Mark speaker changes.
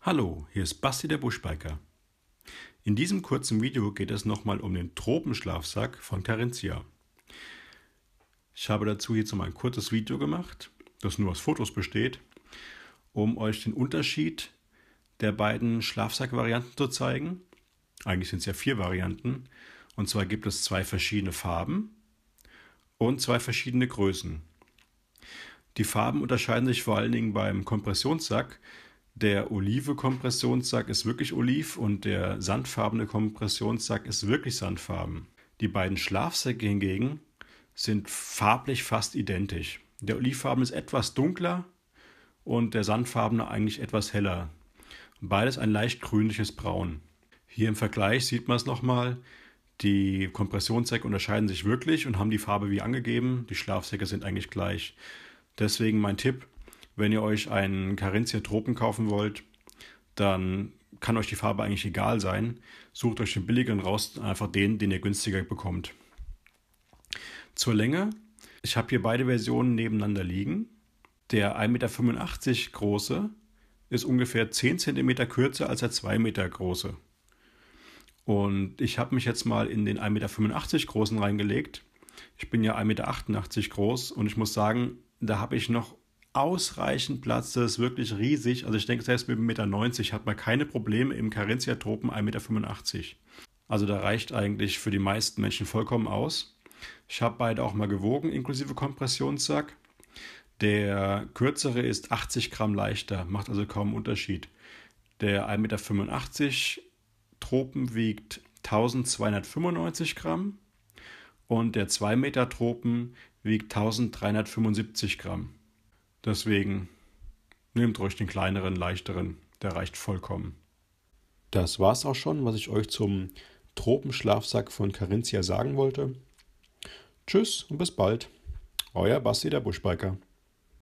Speaker 1: Hallo, hier ist Basti der Buschbiker. In diesem kurzen Video geht es nochmal um den Tropenschlafsack von Terentia. Ich habe dazu hierzu mal ein kurzes Video gemacht, das nur aus Fotos besteht, um euch den Unterschied der beiden Schlafsackvarianten zu zeigen. Eigentlich sind es ja vier Varianten. Und zwar gibt es zwei verschiedene Farben und zwei verschiedene Größen. Die Farben unterscheiden sich vor allen Dingen beim Kompressionssack, der olive Kompressionssack ist wirklich oliv und der sandfarbene Kompressionssack ist wirklich sandfarben. Die beiden Schlafsäcke hingegen sind farblich fast identisch. Der olivfarben ist etwas dunkler und der sandfarbene eigentlich etwas heller. Beides ein leicht grünliches Braun. Hier im Vergleich sieht man es nochmal. Die Kompressionssäcke unterscheiden sich wirklich und haben die Farbe wie angegeben. Die Schlafsäcke sind eigentlich gleich. Deswegen mein Tipp, wenn ihr euch einen Carinthia Tropen kaufen wollt, dann kann euch die Farbe eigentlich egal sein. Sucht euch den billigeren raus, einfach den, den ihr günstiger bekommt. Zur Länge. Ich habe hier beide Versionen nebeneinander liegen. Der 1,85 Meter große ist ungefähr 10 cm kürzer als der 2 Meter große. Und ich habe mich jetzt mal in den 1,85 Meter großen reingelegt. Ich bin ja 1,88 Meter groß und ich muss sagen, da habe ich noch ausreichend Platz, das ist wirklich riesig. Also ich denke, selbst mit 1,90 Meter hat man keine Probleme im Carinthia-Tropen 1,85 Meter. Also da reicht eigentlich für die meisten Menschen vollkommen aus. Ich habe beide auch mal gewogen, inklusive Kompressionssack. Der kürzere ist 80 Gramm leichter, macht also kaum Unterschied. Der 1,85 Meter Tropen wiegt 1295 Gramm und der 2 Meter Tropen wiegt 1375 Gramm. Deswegen nehmt euch den kleineren, leichteren, der reicht vollkommen. Das war's auch schon, was ich euch zum Tropenschlafsack von Carinthia sagen wollte. Tschüss und bis bald. Euer Basti der Buschbiker.